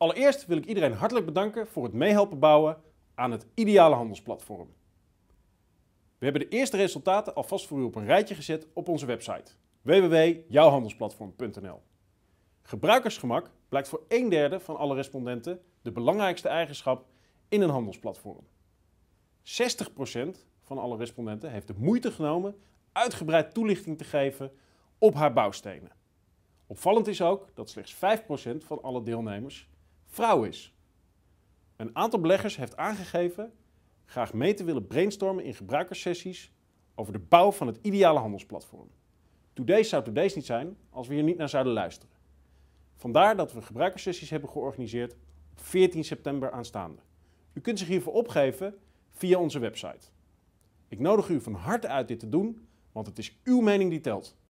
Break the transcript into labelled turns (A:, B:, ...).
A: Allereerst wil ik iedereen hartelijk bedanken voor het meehelpen bouwen aan het ideale handelsplatform. We hebben de eerste resultaten alvast voor u op een rijtje gezet op onze website www.jouwhandelsplatform.nl. Gebruikersgemak blijkt voor een derde van alle respondenten de belangrijkste eigenschap in een handelsplatform. 60% van alle respondenten heeft de moeite genomen uitgebreid toelichting te geven op haar bouwstenen. Opvallend is ook dat slechts 5% van alle deelnemers vrouw is. Een aantal beleggers heeft aangegeven graag mee te willen brainstormen in gebruikerssessies over de bouw van het ideale handelsplatform. Today zou Today's niet zijn als we hier niet naar zouden luisteren. Vandaar dat we gebruikerssessies hebben georganiseerd op 14 september aanstaande. U kunt zich hiervoor opgeven via onze website. Ik nodig u van harte uit dit te doen, want het is uw mening die telt.